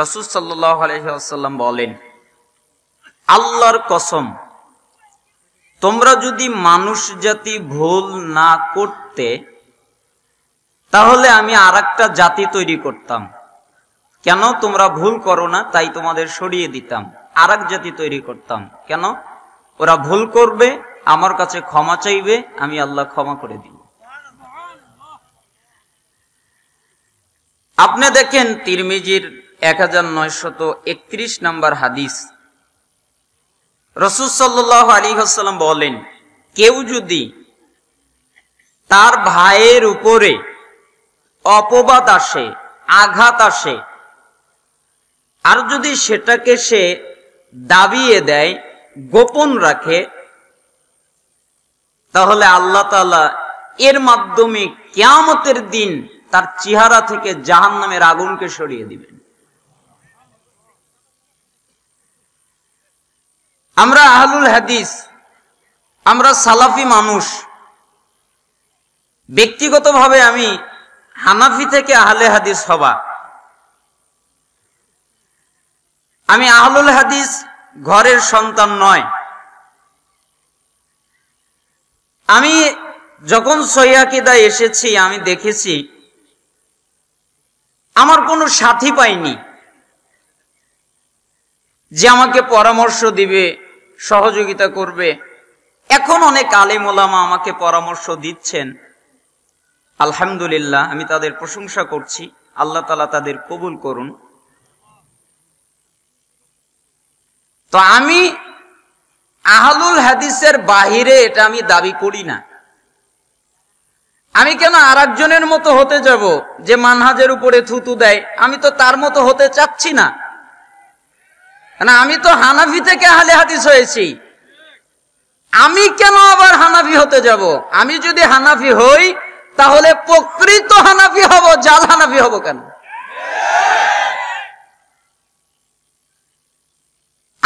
রসুল সাল্লাম বলেন আল্লাহর কসম তোমরা যদি মানুষ জাতি ভুল না করতে তাহলে আমি আর জাতি তৈরি করতাম কেন তোমরা ভুল করো না তাই তোমাদের সরিয়ে দিতাম আর জাতি তৈরি করতাম কেন ওরা ভুল করবে আমার কাছে ক্ষমা চাইবে আমি আল্লাহ ক্ষমা করে দিব আপনি দেখেন তিরমিজির এক হাজার নয়শত একত্রিশ নম্বর হাদিস রসুল সাল্লাহ আলী হাসাল্লাম বলেন কেউ যদি তার ভাইয়ের উপরে অপবাদ আসে আঘাত আসে আর যদি সেটাকে সে দাবিয়ে দেয় গোপন রাখে তাহলে আল্লাহ তালা এর মাধ্যমে কেয়ামতের দিন তার চেহারা থেকে জাহান নামের আগুনকে সরিয়ে দিবেন আমরা আহলুল হাদিস আমরা সালাফি মানুষ ব্যক্তিগতভাবে আমি হানাফি থেকে আহলে হাদিস হবা আমি আহলুল হাদিস ঘরের সন্তান নয় আমি যখন সৈয়াকিদা এসেছি আমি দেখেছি আমার কোনো সাথী পাইনি যে আমাকে পরামর্শ দিবে সহযোগিতা করবে এখন অনেক আলেম ওলামা আমাকে পরামর্শ দিচ্ছেন আলহামদুলিল্লাহ আমি তাদের প্রশংসা করছি আল্লাহ তালা তাদের কবুল করুন তো আমি আহলুল হাদিসের বাহিরে এটা আমি দাবি করি না আমি কেন আর মতো হতে যাব যে মানহাজের উপরে থুতু দেয় আমি তো তার মতো হতে চাচ্ছি না না আমি তো হানাফি থেকে আহলে হাদিস হয়েছি আমি কেন আবার হানাফি হতে যাব আমি যদি হানাফি হই তাহলে প্রকৃত হানাফি হব জাল হানাফি হব কেন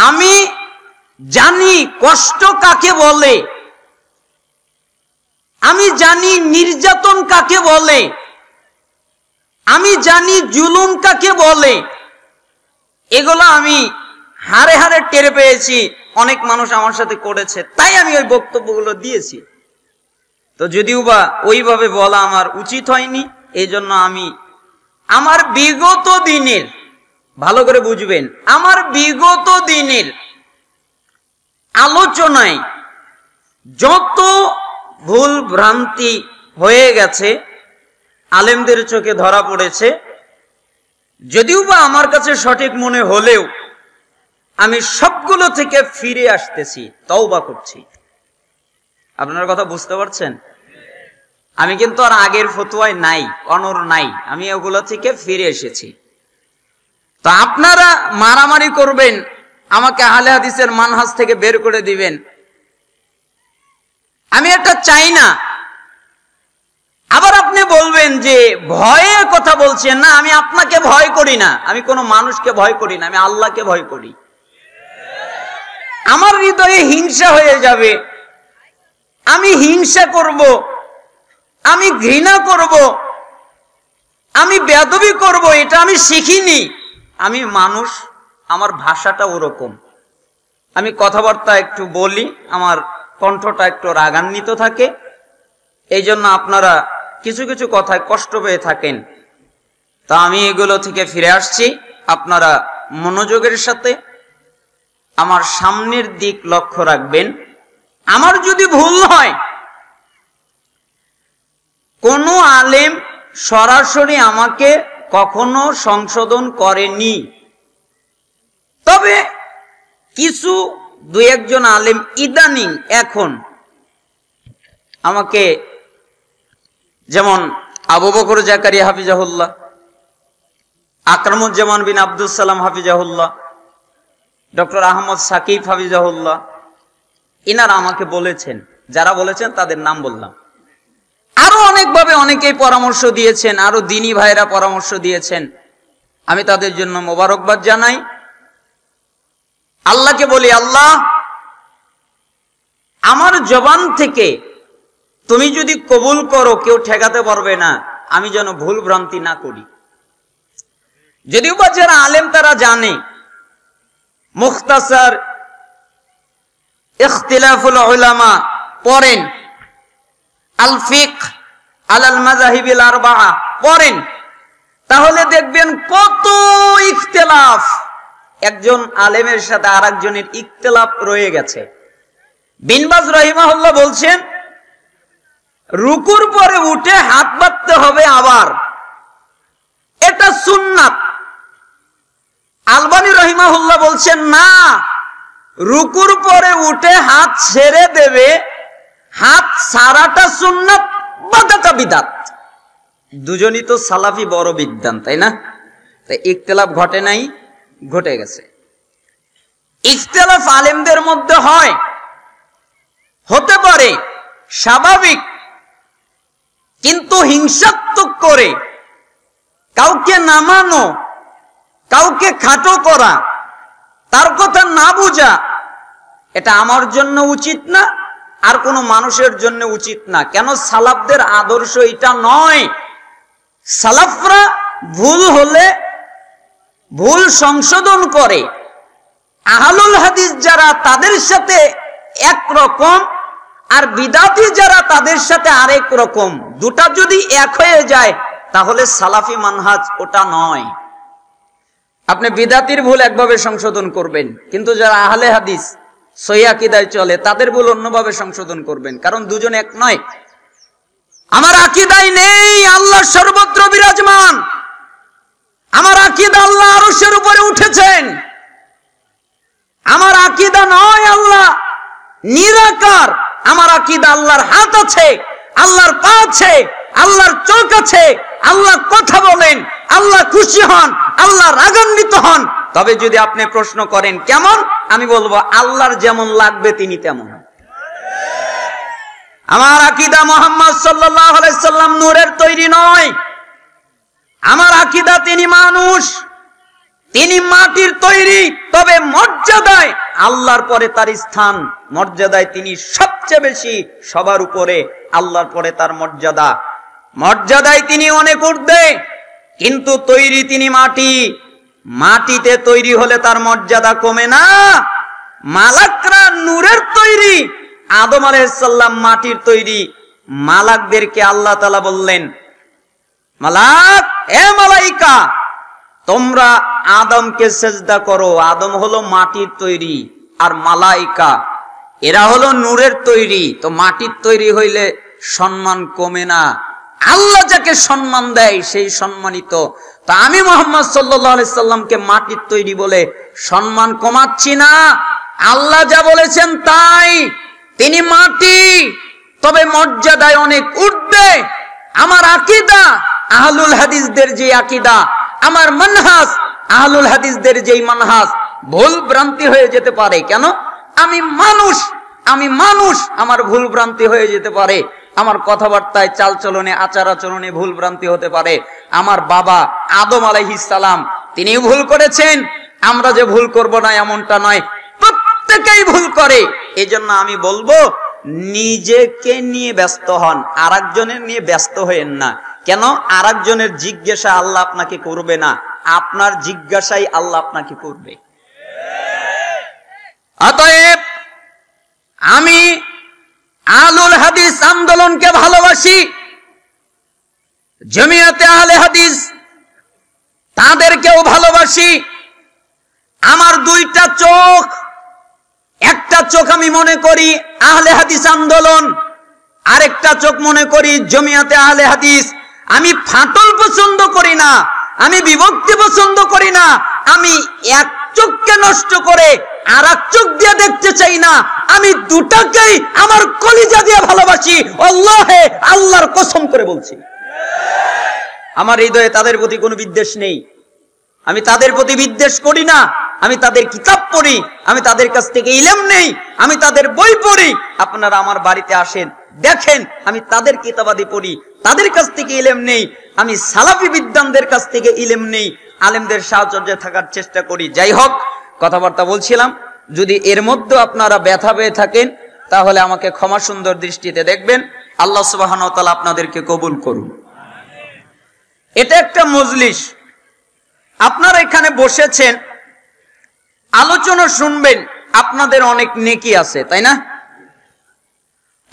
আমি জানি কষ্ট কাকে বলে আমি জানি নির্যাতন কাকে বলে আমি জানি জুলুম কাকে বলে এগুলো আমি হারে হারে টের পেয়েছি অনেক মানুষ আমার সাথে করেছে তাই আমি ওই বক্তব্যগুলো দিয়েছি তো যদিও বা ওইভাবে বলা আমার উচিত হয়নি এই জন্য আমি আমার বিগত দিনের ভালো করে বুঝবেন আমার বিগত দিনের আলোচনায় যত ভুল ভ্রান্তি হয়ে গেছে আলেমদের চোখে ধরা পড়েছে যদিও বা আমার কাছে সঠিক মনে হলেও আমি সবগুলো থেকে ফিরে আসতেছি তওবা করছি আপনার কথা বুঝতে পারছেন আমি কিন্তু আর আগের ফতুয়ায় নাই অনর নাই আমি ওগুলো থেকে ফিরে এসেছি তো আপনারা মারামারি করবেন আমাকে আহলে হাদিসের মানহাজ থেকে বের করে দিবেন আমি এটা চাই না আবার আপনি বলবেন যে ভয়ে কথা বলছেন না আমি আপনাকে ভয় করি না আমি কোনো মানুষকে ভয় করি না আমি আল্লাহকে ভয় করি আমার হৃদয়ে হিংসা হয়ে যাবে আমি হিংসা করব আমি ঘৃণা করব আমি বেদবি করব এটা আমি শিখিনি আমি মানুষ আমার ভাষাটা ওরকম আমি কথাবার্তা একটু বলি আমার কণ্ঠটা একটু রাগান্বিত থাকে এই জন্য আপনারা কিছু কিছু কথায় কষ্ট পেয়ে থাকেন তা আমি এগুলো থেকে ফিরে আসছি আপনারা মনোযোগের সাথে আমার সামনের দিক লক্ষ্য রাখবেন আমার যদি ভুল হয় কোন আলেম সরাসরি আমাকে কখনো সংশোধন করেনি তবে কিছু দু একজন আলেম ইদানিং এখন আমাকে যেমন আবু বকর জাকারি হাফিজাহুল্লাহ আকরামুজ্জামান বিন আব্দুল সালাম হাফিজাহুল্লাহ ডক্টর আহমদ সাকিব হাফিজাহুল্লাহ ইনারা আমাকে বলেছেন যারা বলেছেন তাদের নাম বললাম আরো অনেকভাবে অনেকেই পরামর্শ দিয়েছেন আরো দিনী ভাইরা পরামর্শ দিয়েছেন আমি তাদের জন্য মোবারকবাদ জানাই আল্লাহকে বলি আল্লাহ আমার জবান থেকে তুমি যদি কবুল করো কেউ ঠেকাতে পারবে না আমি যেন ভুল ভ্রান্তি না করি যদিও বা যারা আলেম তারা জানে মুখতাসার ইখতিলাফুল উলামা পড়েন আলফিক আলাল মাজাহিবিল আরবা পড়েন তাহলে দেখবেন কত ইখতিলাফ একজন আলেমের সাথে আর একজনের ইখতলাফ রয়ে গেছে বিনবাজ রহিমাহুল্লাহ বলছেন রুকুর পরে উঠে হাত বাঁধতে হবে আবার এটা সুন্নাত আলবানি রহিমাহুল্লাহ বলছেন না রুকুর পরে উঠে হাত ছেড়ে দেবে হাত সারাটা সুন্নাত বাদাটা বিদাত দুজনই তো সালাফি বড় বিদ্যান তাই না তাই ইকতলাফ ঘটে নাই ঘটে গেছে ইকতলাফ আলেমদের মধ্যে হয় হতে পারে স্বাভাবিক কিন্তু হিংসাত্মক করে কাউকে নামানো কাউকে খাটো করা তার কথা না বোঝা এটা আমার জন্য উচিত না আর কোনো মানুষের জন্য উচিত না কেন সালাফদের আদর্শ এটা নয় সালাফরা ভুল হলে ভুল সংশোধন করে আহলুল হাদিস যারা তাদের সাথে এক রকম আর বিদাতি যারা তাদের সাথে আরেক রকম দুটা যদি এক হয়ে যায় তাহলে সালাফি মানহাজ ওটা নয় আপনি বিদাতির ভুল একভাবে সংশোধন করবেন কিন্তু যারা আহলে হাদিস সৈয়াকিদায় চলে তাদের ভুল অন্যভাবে সংশোধন করবেন কারণ দুজন এক নয় আমার আকিদাই নেই আল্লাহ সর্বত্র বিরাজমান আমার আকিদা আল্লাহ আরসের উপরে উঠেছেন আমার আকিদা নয় আল্লাহ নিরাকার আমার আকিদা আল্লাহর হাত আছে আল্লাহর পা আছে আল্লাহর চোখ আছে আল্লাহ কথা বলেন আল্লাহ খুশি হন আল্লাহ রাগান্বিত হন তবে যদি আপনি প্রশ্ন করেন কেমন আমি বলবো আল্লাহর যেমন লাগবে তিনি তেমন আমার আকিদা মোহাম্মদ সাল্লাম নূরের তৈরি নয় আমার আকিদা তিনি মানুষ তিনি মাটির তৈরি তবে মর্যাদায় আল্লাহর পরে তার স্থান মর্যাদায় তিনি সবচেয়ে বেশি সবার উপরে আল্লাহর পরে তার মর্যাদা মর্যাদায় তিনি অনেক ঊর্ধ্বে কিন্তু তৈরি তিনি মাটি মাটিতে তৈরি হলে তার মর্যাদা কমে না মালাকরা নূরের তৈরি আদম আলাইসাল্লাম মাটির তৈরি মালাকদেরকে আল্লাহ তালা বললেন মালাক এ মালাইকা তোমরা আদমকে সেজদা করো আদম হলো মাটির তৈরি আর মালাইকা এরা হলো নূরের তৈরি তো মাটির তৈরি হইলে সম্মান কমে না আল্লাহ যাকে সম্মান দেয় সেই সম্মানিত তা আমি মোহাম্মদ সাল্লামকে মাটির তৈরি বলে সম্মান কমাচ্ছি না আল্লাহ যা বলেছেন তাই তিনি মাটি তবে মর্যাদায় অনেক উঠবে আমার আকিদা আহলুল হাদিসদের যে আকিদা আমার মানহাস আহলুল হাদিসদের যেই মানহাস ভুল ভ্রান্তি হয়ে যেতে পারে কেন আমি মানুষ আমি মানুষ আমার ভুল ভ্রান্তি হয়ে যেতে পারে আমার কথাবার্তায় চালচলনে আচার আচরণে ভুল ভ্রান্তি হতে পারে আমার বাবা আদম সালাম তিনিও ভুল করেছেন আমরা যে ভুল করব না এমনটা নয় প্রত্যেকেই ভুল করে এজন্য আমি বলবো নিজেকে নিয়ে ব্যস্ত হন আর নিয়ে ব্যস্ত হয়েন না কেন আর জিজ্ঞাসা আল্লাহ আপনাকে করবে না আপনার জিজ্ঞাসাই আল্লাহ আপনাকে করবে অতএব আমি আলুল হাদিস আন্দোলনকে ভালোবাসি জমিয়াতে আহলে হাদিস তাদেরকেও ভালোবাসি আমার দুইটা চোখ একটা চোখ আমি মনে করি আহলে হাদিস আন্দোলন আরেকটা চোখ মনে করি জমিয়াতে আহলে হাদিস আমি ফাটল পছন্দ করি না আমি বিভক্তি পছন্দ করি না আমি এক চোখকে নষ্ট করে আর চোখ দিয়ে দেখতে চাই না আমি দুটাকেই আমার কলিজা দিয়ে ভালোবাসি অল্লাহে আল্লাহর কসম করে বলছি আমার হৃদয়ে তাদের প্রতি কোনো বিদ্বেষ নেই আমি তাদের প্রতি বিদ্বেষ করি না আমি তাদের কিতাব পড়ি আমি তাদের কাছ থেকে ইলেম নেই আমি তাদের বই পড়ি আপনারা আমার বাড়িতে আসেন দেখেন আমি তাদের কিতাবাদি পড়ি তাদের কাছ থেকে ইলেম নেই আমি সালাফি বিদ্যানদের কাছ থেকে ইলেম নেই আলেমদের সাহচর্যে থাকার চেষ্টা করি যাই হোক কথাবার্তা বলছিলাম যদি এর মধ্যে আপনারা ব্যথা পেয়ে থাকেন তাহলে আমাকে ক্ষমা সুন্দর দৃষ্টিতে দেখবেন আল্লাহ সুবাহন তালা আপনাদেরকে কবুল করুন এটা একটা মজলিস আপনারা এখানে বসেছেন আলোচনা শুনবেন আপনাদের অনেক নেকি আছে তাই না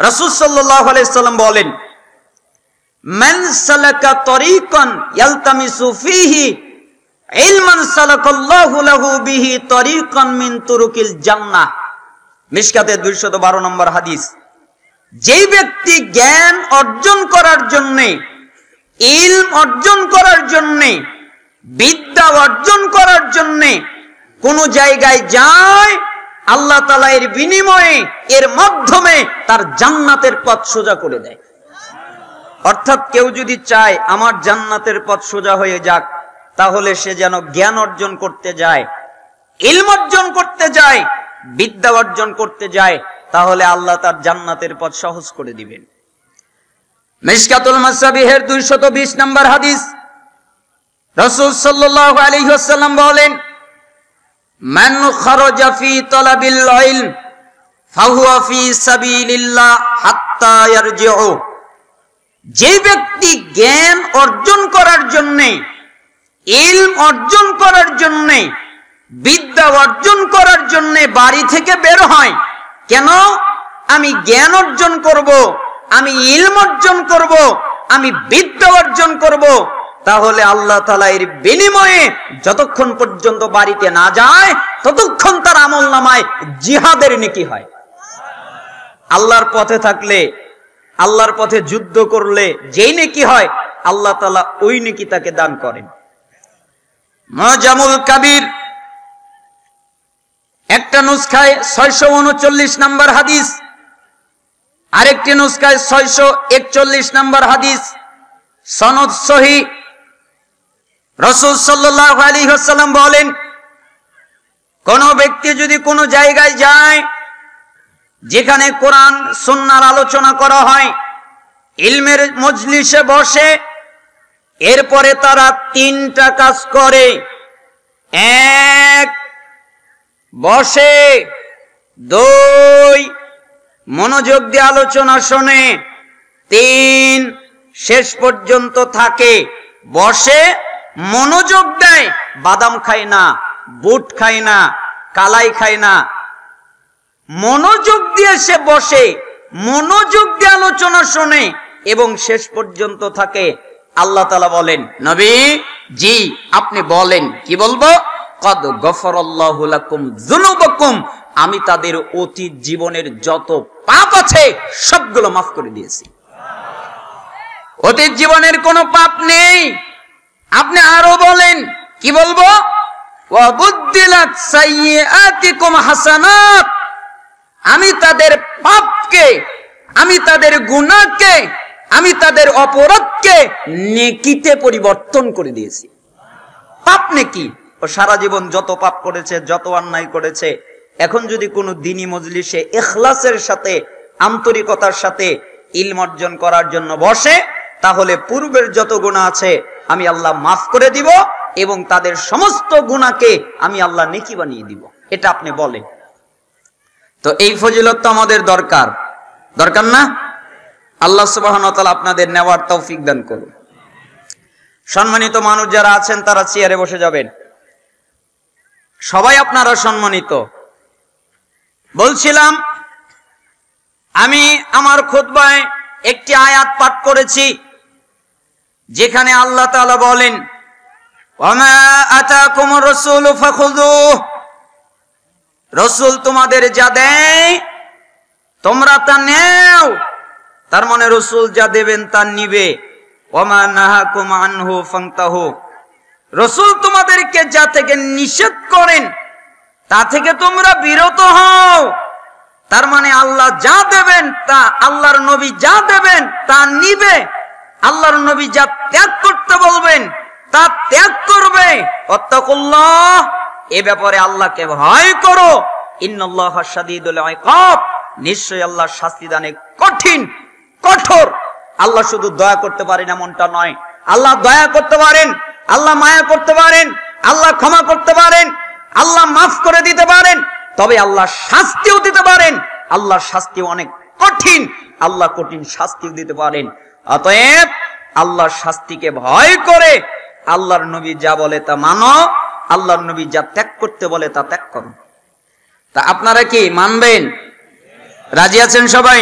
রসুল সাল্লাহ বলেন তরিকন মিসকাতে দুইশত বারো নম্বর হাদিস যেই ব্যক্তি জ্ঞান অর্জন করার জন্যে অর্জন করার জন্যে বিদ্যা অর্জন করার জন্যে কোন জায়গায় যায় আল্লাহ তালা এর বিনিময়ে এর মাধ্যমে তার জান্নাতের পথ সোজা করে দেয় অর্থাৎ কেউ যদি চায় আমার জান্নাতের পথ সোজা হয়ে যাক তাহলে সে যেন জ্ঞান অর্জন করতে যায় ইলম অর্জন করতে যায় বিদ্যা অর্জন করতে যায় তাহলে আল্লাহ তার জান্নাতের পথ সহজ করে দিবেন মিসকাতুল মাসাবিহের দুইশত বিশ নম্বর হাদিস রসুল সাল্লাহ আলহ্লাম বলেন মান খরজা ফি তলাবিল ইলম ফাহুয়া ফি সাবিলিল্লাহ হাত্তা ইয়ারজিউ যে ব্যক্তি জ্ঞান অর্জন করার জন্যে ইলম অর্জন করার জন্যে বিদ্যা অর্জন করার জন্যে বাড়ি থেকে বের হয় কেন আমি জ্ঞান অর্জন করব। আমি ইলম অর্জন করব। আমি বিদ্যা অর্জন করব। তাহলে আল্লাহ তালা এর বিনিময়ে যতক্ষণ পর্যন্ত বাড়িতে না যায় ততক্ষণ তার আমল নামায় জিহাদের নিকি হয় আল্লাহর পথে থাকলে আল্লাহর পথে যুদ্ধ করলে যেই নেকি হয় আল্লাহ তালা ওই নেকি তাকে দান করেন মজামুল কাবির একটা নুসখায় ছয়শো উনচল্লিশ নাম্বার হাদিস আরেকটি নুসখায় ছয়শো একচল্লিশ নাম্বার হাদিস সনদ সহি রসুল সাল্লাহ আলী হাসাল্লাম বলেন কোন ব্যক্তি যদি কোনো জায়গায় যায় যেখানে কোরআন সন্ন্যার আলোচনা করা হয় ইলমের মজলিসে বসে এরপরে তারা তিনটা কাজ করে এক বসে দুই মনোযোগ দিয়ে আলোচনা শোনে তিন শেষ পর্যন্ত থাকে বসে মনোযোগ দেয় বাদাম খায় না বুট খায় না কালাই খায় না মনোযোগ দিয়ে সে বসে মনোযোগ দিয়ে আলোচনা শোনে এবং শেষ পর্যন্ত থাকে আল্লাহ তালা বলেন নবী জি আপনি বলেন কি বলবো কদ গফর জুনুবকুম আমি তাদের অতীত জীবনের যত পাপ আছে সবগুলো মাফ করে দিয়েছি অতীত জীবনের কোন পাপ নেই আপনি আরো বলেন কি বলবো আমি তাদের পাপকে আমি তাদের গুণাকে আমি তাদের অপরাধকে নেকিতে পরিবর্তন করে দিয়েছি পাপ নেকি ও সারা জীবন যত পাপ করেছে যত অন্যায় করেছে এখন যদি কোনো দিনী মজলিসে এখলাসের সাথে আন্তরিকতার সাথে ইলম অর্জন করার জন্য বসে তাহলে পূর্বের যত গুণা আছে আমি আল্লাহ মাফ করে দিব এবং তাদের সমস্ত গুণাকে আমি আল্লাহ নেকি বানিয়ে দিব এটা আপনি বলেন তো এই ফজিলত তো আমাদের দরকার দরকার না আল্লাহ সুবাহনতাল আপনাদের নেওয়ার তৌফিক দান করুন সম্মানিত মানুষ যারা আছেন তারা চেয়ারে বসে যাবেন সবাই আপনারা সম্মানিত বলছিলাম আমি আমার খোদবায় একটি আয়াত পাঠ করেছি যেখানে আল্লাহ তালা বলেন রসুল তোমাদের যা দেয় তোমরা তা নেও তার মানে রসুল যা দেবেন তা নিবে রসুল তোমাদেরকে যা থেকে নিষেধ করেন তা থেকে তোমরা বিরত হও তার মানে আল্লাহ যা দেবেন তা আল্লাহর নবী যা দেবেন তা নিবে আল্লাহর নবী যা ত্যাগ করতে বলবেন তা ত্যাগ করবে এ ব্যাপারে আল্লাহকে ভয় করো ইন্নল্লাহ নিশ্চয় আল্লাহ শাস্তিদানে কঠিন কঠোর আল্লাহ শুধু দয়া করতে পারেন এমনটা নয় আল্লাহ দয়া করতে পারেন আল্লাহ মায়া করতে পারেন আল্লাহ ক্ষমা করতে পারেন আল্লাহ মাফ করে দিতে পারেন তবে আল্লাহ শাস্তিও দিতে পারেন আল্লাহ শাস্তি অনেক কঠিন আল্লাহ কঠিন শাস্তিও দিতে পারেন অতএব আল্লাহর শাস্তিকে ভয় করে আল্লাহর নবী যা বলে তা মানো আল্লাহর নবী যা ত্যাগ করতে বলে তা ত্যাগ করো তা আপনারা কি মানবেন রাজি আছেন সবাই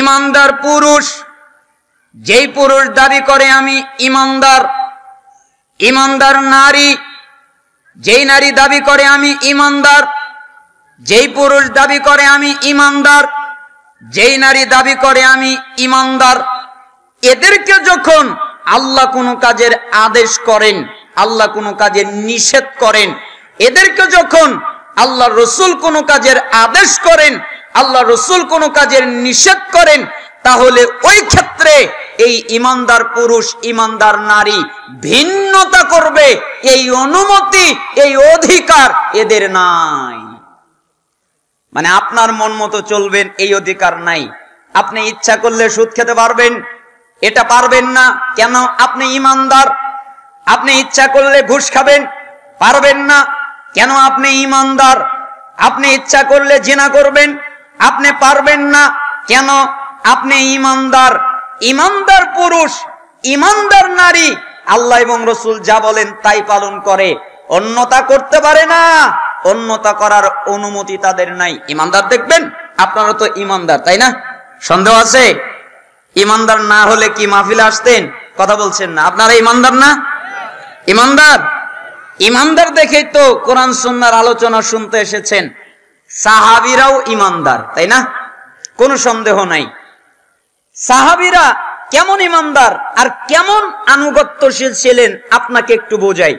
ইমানদার পুরুষ যেই পুরুষ দাবি করে আমি ইমানদার ইমানদার নারী যেই নারী দাবি করে আমি ইমানদার যেই পুরুষ দাবি করে আমি ইমানদার যেই নারী দাবি করে আমি ইমানদার এদেরকে যখন আল্লাহ কোনো কাজের আদেশ করেন আল্লাহ কোনো কাজের নিষেধ করেন এদেরকে যখন আল্লাহ রসুল কোনো কাজের আদেশ করেন আল্লাহ রসুল কোনো কাজের নিষেধ করেন তাহলে ওই ক্ষেত্রে এই ইমানদার পুরুষ ইমানদার নারী ভিন্নতা করবে এই অনুমতি এই অধিকার এদের নাই মানে আপনার মন মতো চলবেন এই অধিকার নাই আপনি ইচ্ছা করলে সুদ খেতে পারবেন এটা পারবেন না কেন আপনি ইমানদার আপনি ইচ্ছা করলে ঘুষ খাবেন পারবেন না কেন আপনি ইমানদার আপনি ইচ্ছা করলে জেনা করবেন আপনি পারবেন না কেন আপনি ইমানদার ইমানদার পুরুষ ইমানদার নারী আল্লাহ এবং রসুল যা বলেন তাই পালন করে অন্যতা করতে পারে না অন্যতা করার অনুমতি তাদের নাই ইমানদার দেখবেন আপনারা তো ইমানদার তাই না সন্দেহ আছে ইমানদার না হলে কি মাহফিল আসতেন কথা বলছেন না আপনারা ইমানদার না ইমানদার ইমানদার দেখেই তো কোরআন সন্ন্যার আলোচনা শুনতে এসেছেন সাহাবিরাও ইমানদার তাই না কোনো সন্দেহ নাই সাহাবিরা কেমন ইমানদার আর কেমন আনুগত্যশীল ছিলেন আপনাকে একটু বোঝাই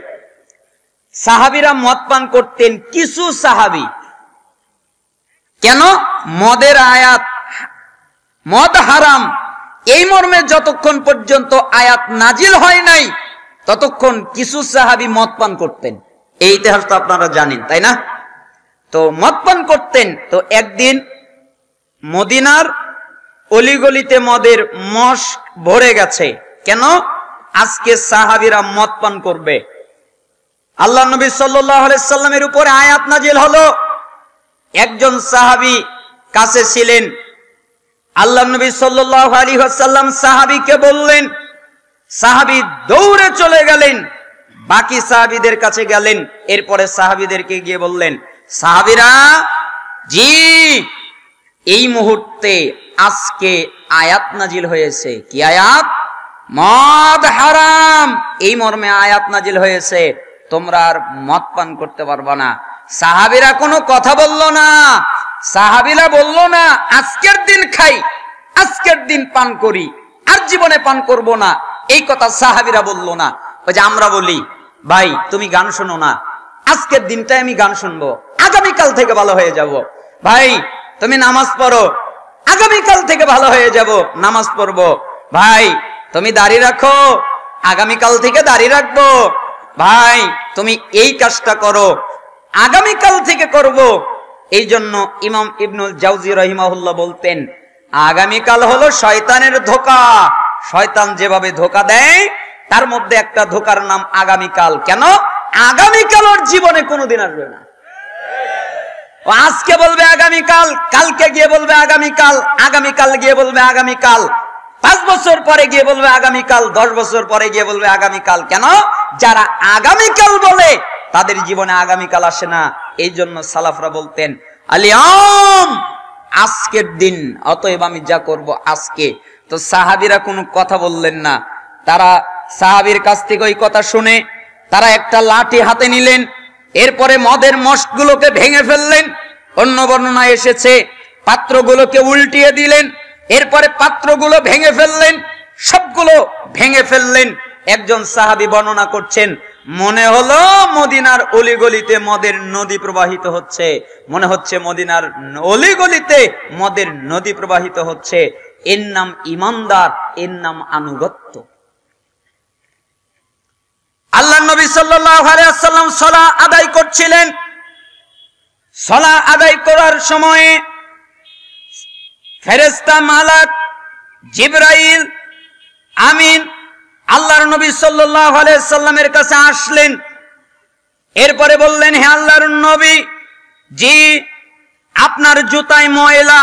সাহাবিরা মদ পান করতেন কিছু সাহাবি কেন মদের আয়াত মদ হারাম এই মর্মে যতক্ষণ পর্যন্ত আয়াত নাজিল হয় নাই ততক্ষণ কিছু সাহাবি মদ পান করতেন এই ইতিহাস তো আপনারা জানেন তাই না তো মদপান করতেন তো একদিন মদিনার অলিগলিতে মদের মশ ভরে গেছে কেন আজকে সাহাবিরা মদপান করবে আল্লাহ নবী সাল্লামের উপরে আয়াত নাজিল হলো একজন সাহাবি কাছে ছিলেন আল্লাহ নবী সাল্লাহ আলী সাল্লাম সাহাবিকে বললেন সাহাবি দৌড়ে চলে গেলেন বাকি সাহাবিদের কাছে গেলেন এরপরে সাহাবিদেরকে গিয়ে বললেন সাহাবিরা জি এই মুহূর্তে আজকে আয়াত নাজিল হয়েছে কি আয়াত মদ হারাম এই মর্মে আয়াত নাজিল হয়েছে তোমরা আর মদ পান করতে পারবা না সাহাবিরা কোনো কথা বলল না সাহাবিরা বলল না আজকের দিন খাই আজকের দিন পান করি আর জীবনে পান করব না এই কথা সাহাবিরা বলল না ওই যে আমরা বলি ভাই তুমি গান শোনো না আজকের দিনটায় আমি গান শুনবো আগামীকাল থেকে ভালো হয়ে যাব। ভাই তুমি নামাজ পড়ো আগামীকাল থেকে ভালো হয়ে যাব নামাজ পড়ব ভাই তুমি দাড়ি রাখো আগামীকাল থেকে দাড়ি রাখবো ভাই তুমি এই কাজটা করো আগামীকাল থেকে করব এই জন্য ইমাম ইবনুল জাউজি রহিমাহুল্লাহ বলতেন আগামীকাল হলো শয়তানের ধোকা শয়তান যেভাবে ধোকা দেয় তার মধ্যে একটা ধোকার নাম আগামীকাল কেন আগামীকাল ওর জীবনে কোনোদিন আসবে না ও আজকে বলবে আগামীকাল কালকে গিয়ে বলবে আগামীকাল আগামীকাল গিয়ে বলবে আগামীকাল পাঁচ বছর পরে গিয়ে বলবে আগামীকাল দশ বছর পরে গিয়ে বলবে আগামীকাল কেন যারা আগামীকাল বলে তাদের জীবনে আগামীকাল আসে না এই জন্য সালাফরা বলতেন আলিয়াম আজকের দিন অতএব আমি যা করব আজকে তো সাহাবিরা কোনো কথা বললেন না তারা সাহাবির কাছ থেকে ওই কথা শুনে তারা একটা লাঠি হাতে নিলেন এরপরে মদের মস্কগুলোকে ভেঙে ফেললেন অন্য বর্ণনা এসেছে পাত্রগুলোকে উল্টিয়ে দিলেন এরপরে পাত্রগুলো ভেঙে ফেললেন সবগুলো ভেঙে ফেললেন একজন সাহাবি বর্ণনা করছেন মনে হলো মদিনার অলিগলিতে মদের নদী প্রবাহিত হচ্ছে মনে হচ্ছে মদিনার অলিগলিতে মদের নদী প্রবাহিত হচ্ছে এর নাম ইমানদার এর নাম আনুগত্য আল্লাহ নবী সাল্লাম সলা আদায় করছিলেন সলা আদায় করার সময়ে ফেরেস্তা মালাক জিব্রাইল আমিন আল্লাহর নবী সাল্লাহ সাল্লামের কাছে আসলেন এরপরে বললেন হে আল্লাহর নবী জি আপনার জুতায় ময়লা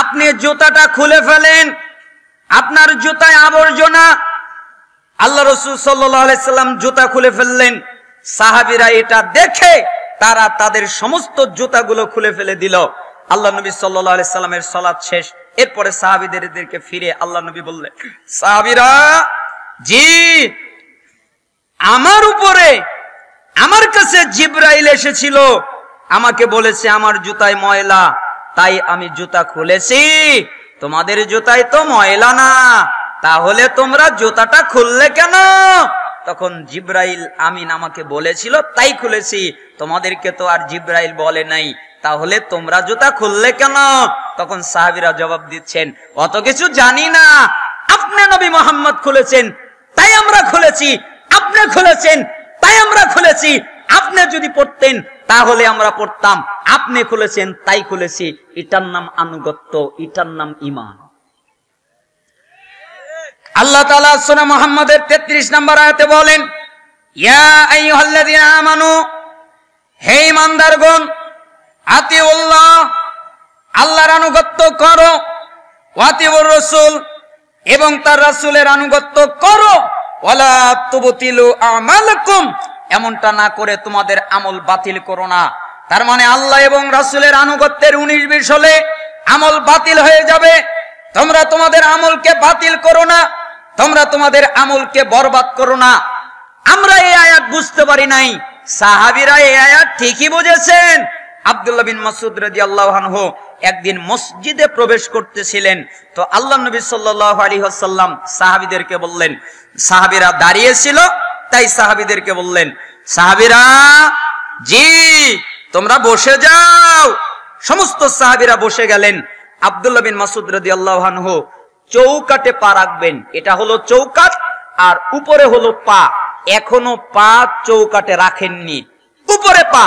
আপনি জুতাটা খুলে ফেলেন আপনার জুতায় আবর্জনা আল্লাহ রসুল সাল্লাম জুতা খুলে ফেললেন সাহাবিরা এটা দেখে তারা তাদের সমস্ত জুতাগুলো খুলে ফেলে দিল আল্লাহ নবী সাল্লামের সলাদ শেষ এরপরে সাহাবিদেরকে ফিরে আল্লাহ নবী বললেন সাহাবিরা জি আমার উপরে আমার কাছে জিব্রাইল এসেছিল আমাকে বলেছে আমার জুতায় ময়লা তাই আমি জুতা খুলেছি তোমাদের জুতায় তো ময়লা না তাহলে তোমরা জুতাটা খুললে কেন তখন জিব্রাইল আমিন আমাকে বলেছিল তাই খুলেছি তোমাদেরকে তো আর জিব্রাইল বলে নাই তাহলে তোমরা জুতা খুললে কেন তখন সাহাবিরা জবাব দিচ্ছেন অত কিছু জানি না আপনি নবী মোহাম্মদ খুলেছেন তাই আমরা খুলেছি আপনি খুলেছেন তাই আমরা খুলেছি আপনি যদি পড়তেন তাহলে আমরা পড়তাম আপনি খুলেছেন তাই খুলেছি এটার নাম আনুগত্য এটার নাম ইমান আল্লাহ তালা সোনা মোহাম্মদের তেত্রিশ নম্বর আয়াতে বলেন আমানু হে ইমানদারগণ আতি উল্লাহ আল্লাহর আনুগত্য করো ওয়াতিবুর রসুল এবং তার রাসুলের আনুগত্য করো ওলা তুবতিলু আমালকুম এমনটা না করে তোমাদের আমল বাতিল করো না তার মানে আল্লাহ এবং রাসুলের আনুগত্যের উনিশ বিশ হলে আমল বাতিল হয়ে যাবে তোমরা তোমাদের আমলকে বাতিল করো না তোমরা তোমাদের আমলকে বরবাদ করো না আমরা এই আয়াত বুঝতে পারি নাই সাহাবিরা এই আয়াত ঠিকই বুঝেছেন আবদুল্লাহ বিন মাসুদ রাজি আল্লাহানহ একদিন মসজিদে প্রবেশ করতেছিলেন তো আল্লাহ বললেন সাহাবিরা তাই বললেন জি তোমরা বসে যাও সমস্ত সাহাবিরা বসে গেলেন আবদুল্লাহ বিন মাসুদ রাজি আল্লাহানহ চৌকাটে পা রাখবেন এটা হলো চৌকাট আর উপরে হলো পা এখনো পা চৌকাটে রাখেননি উপরে পা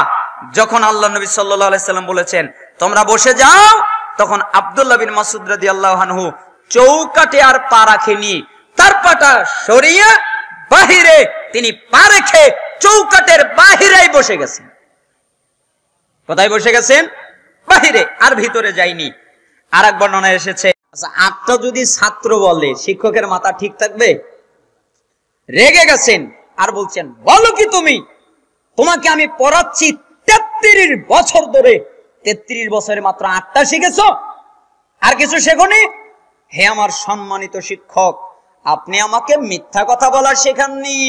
যখন আল্লাহ নবী সাল্লাম বলেছেন তোমরা বসে যাও তখন আবদুল্লাহ আল্লাহানহু চৌকাটে আর পা রাখেনি তার পাটা সরিয়ে বাহিরে তিনি পা রেখে চৌকাটের বাহিরেই বসে গেছেন কোথায় বসে গেছেন বাহিরে আর ভিতরে যায়নি আর এক বর্ণনা এসেছে আচ্ছা আটটা যদি ছাত্র বলে শিক্ষকের মাথা ঠিক থাকবে রেগে গেছেন আর বলছেন বলো কি তুমি তোমাকে আমি পড়াচ্ছি তেত্রিশ বছর ধরে তেত্রিশ বছরে মাত্র আটটা শিখেছ আর কিছু শেখনি হে আমার সম্মানিত শিক্ষক আপনি আমাকে মিথ্যা কথা বলার শেখাননি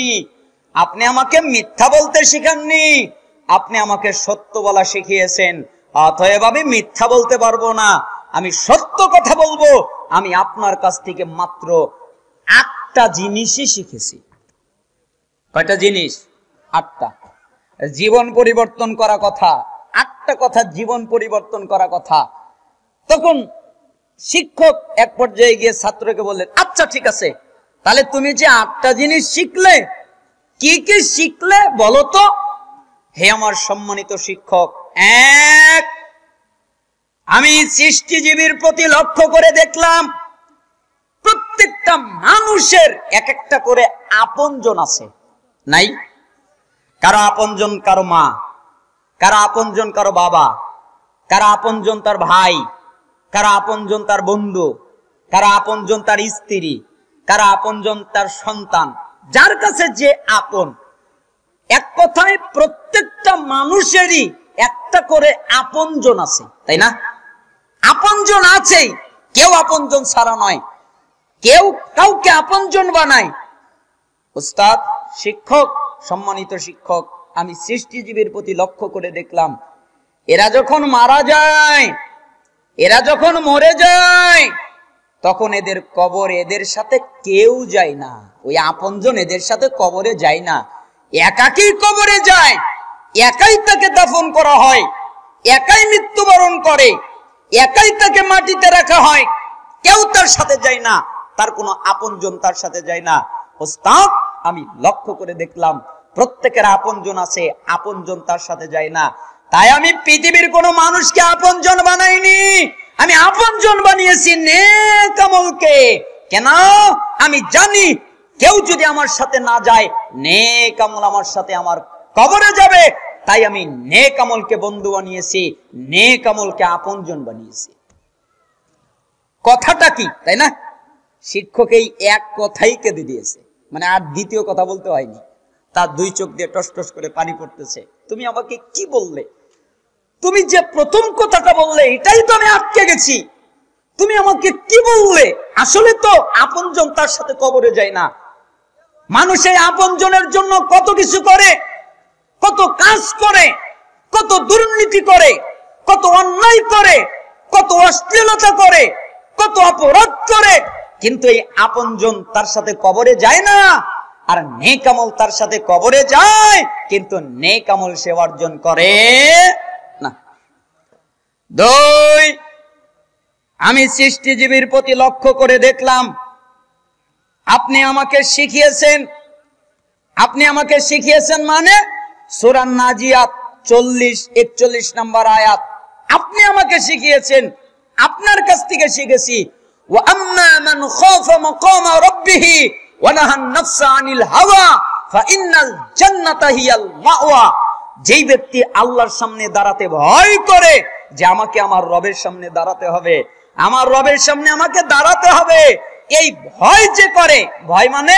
আপনি আমাকে মিথ্যা বলতে শেখাননি আপনি আমাকে সত্য বলা শিখিয়েছেন অতএব আমি মিথ্যা বলতে পারবো না আমি সত্য কথা বলবো আমি আপনার কাছ থেকে মাত্র আটটা জিনিসই শিখেছি কয়টা জিনিস আটটা জীবন পরিবর্তন করা কথা আটটা কথা জীবন পরিবর্তন করা কথা তখন শিক্ষক এক পর্যায়ে গিয়ে ছাত্রকে বললেন আচ্ছা ঠিক আছে তাহলে তুমি যে আটটা জিনিস শিখলে কি কি শিখলে বলো তো হে আমার সম্মানিত শিক্ষক এক আমি সৃষ্টিজীবীর প্রতি লক্ষ্য করে দেখলাম প্রত্যেকটা মানুষের এক একটা করে আপনজন আছে নাই কারো আপনজন কারো মা কারো আপনজন কারো বাবা কারো আপনজন তার ভাই কারো আপনজন তার বন্ধু কারো আপনজন তার স্ত্রী কারো আপনজন তার সন্তান যার কাছে যে আপন এক কথায় প্রত্যেকটা মানুষেরই একটা করে আপনজন আছে তাই না আপনজন আছেই কেউ আপনজন ছাড়া নয় কেউ কাউকে আপনজন বানায় উস্তাদ শিক্ষক সম্মানিত শিক্ষক আমি সৃষ্টিজীবীর প্রতি লক্ষ্য করে দেখলাম এরা যখন মারা যায় এরা যখন মরে যায় তখন এদের কবর এদের সাথে কেউ যায় না ওই আপনজন এদের সাথে কবরে যায় না একাকেই কবরে যায় একাই তাকে দাফন করা হয় একাই মৃত্যুবরণ করে একাই তাকে মাটিতে রাখা হয় কেউ তার সাথে যায় না তার কোনো আপনজন তার সাথে যায় না ওস্তাদ আমি লক্ষ্য করে দেখলাম প্রত্যেকের আপনজন আছে আপনজন তার সাথে যায় না তাই আমি পৃথিবীর কোনো মানুষকে আপনজন বানাইনি আমি আপনজন বানিয়েছি নেকামলকে কেন আমি জানি কেউ যদি আমার সাথে না যায় নেকামল আমার সাথে আমার কবরে যাবে তাই আমি নেক আমলকে বন্ধু বানিয়েছি নেক আমলকে আপনজন বানিয়েছি কথাটা কি তাই না শিক্ষক এই এক কথাই কেঁদে দিয়েছে মানে আর দ্বিতীয় কথা বলতে হয়নি তার দুই চোখ দিয়ে টস টস করে পানি পড়তেছে তুমি আমাকে কি বললে তুমি যে প্রথম কথাটা বললে এটাই তো আমি আটকে গেছি তুমি আমাকে কি বললে আসলে তো আপনজন তার সাথে কবরে যায় না মানুষের আপনজনের জন্য কত কিছু করে কত কাজ করে কত দুর্নীতি করে কত অন্যায় করে কত অশ্লীলতা করে কত অপরাধ করে কিন্তু এই আপনজন তার সাথে কবরে যায় না আর নেকামল তার সাথে কবরে যায় কিন্তু নেকামল সে অর্জন করে না দুই আমি সৃষ্টিজীবীর প্রতি লক্ষ্য করে দেখলাম আপনি আমাকে শিখিয়েছেন আপনি আমাকে শিখিয়েছেন মানে সুরান নাজিয়াত চল্লিশ একচল্লিশ নম্বর আয়াত আপনি আমাকে শিখিয়েছেন আপনার কাছ থেকে শিখেছি যেই ব্যক্তি আল্লাহর সামনে দাঁড়াতে ভয় করে যে আমাকে আমার রবের সামনে দাঁড়াতে হবে আমার রবের সামনে আমাকে দাঁড়াতে হবে এই ভয় যে করে ভয় মানে